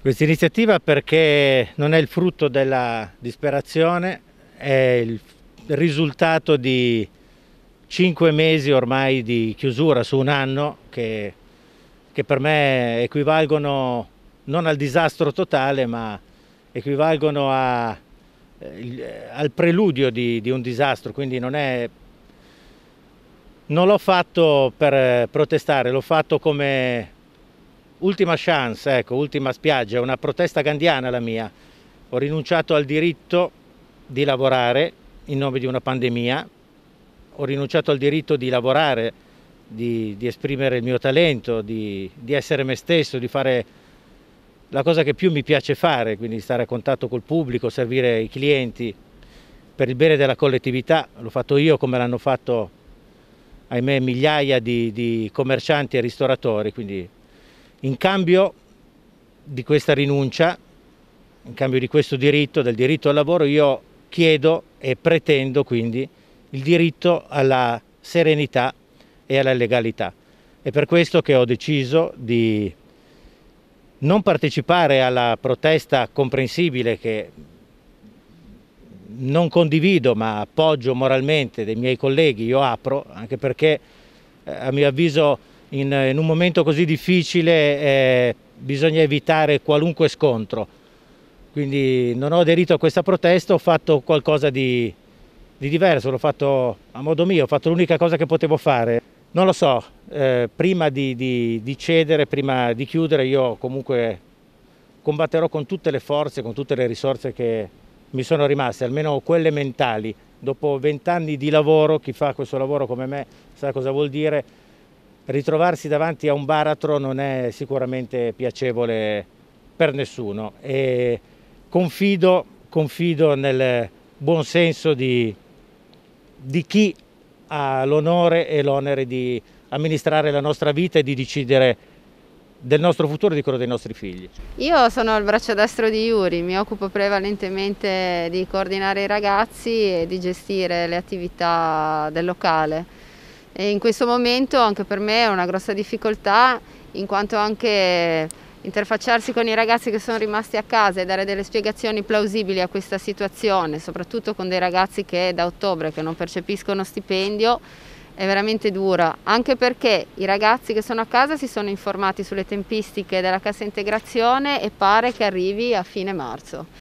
Questa iniziativa perché non è il frutto della disperazione, è il risultato di cinque mesi ormai di chiusura su un anno che, che per me equivalgono non al disastro totale ma equivalgono a, eh, eh, al preludio di, di, un disastro, quindi non è... Non l'ho fatto per eh, protestare, l'ho fatto come Ultima chance, ecco, ultima spiaggia, una protesta gandiana la mia. Ho rinunciato al diritto di lavorare in nome di una pandemia, ho rinunciato al diritto di lavorare, di, di esprimere il mio talento, di, di essere me stesso, di fare la cosa che più mi piace fare, quindi stare a contatto col pubblico, servire i clienti per il bene della collettività. L'ho fatto io come l'hanno fatto, ahimè, migliaia di, di commercianti e ristoratori, quindi in cambio di questa rinuncia, in cambio di questo diritto, del diritto al lavoro, io chiedo e pretendo quindi il diritto alla serenità e alla legalità. È per questo che ho deciso di non partecipare alla protesta comprensibile che non condivido ma appoggio moralmente dei miei colleghi, io apro, anche perché eh, a mio avviso in, eh, in un momento così difficile eh, bisogna evitare qualunque scontro. Quindi non ho aderito a questa protesta, ho fatto qualcosa di, di diverso, l'ho fatto a modo mio, ho fatto l'unica cosa che potevo fare. Non lo so, eh, prima di, di, di cedere, prima di chiudere, io comunque combatterò con tutte le forze, con tutte le risorse che mi sono rimaste, almeno quelle mentali. Dopo vent'anni di lavoro, chi fa questo lavoro come me sa cosa vuol dire, ritrovarsi davanti a un baratro non è sicuramente piacevole per nessuno e confido, confido nel buon senso di, di chi ha l'onore e l'onere di amministrare la nostra vita e di decidere del nostro futuro e di quello dei nostri figli. Io sono il braccio destro di Iuri, mi occupo prevalentemente di coordinare i ragazzi e di gestire le attività del locale. E in questo momento anche per me è una grossa difficoltà in quanto anche interfacciarsi con i ragazzi che sono rimasti a casa e dare delle spiegazioni plausibili a questa situazione, soprattutto con dei ragazzi che da ottobre che non percepiscono stipendio, è veramente dura, anche perché i ragazzi che sono a casa si sono informati sulle tempistiche della cassa integrazione e pare che arrivi a fine marzo.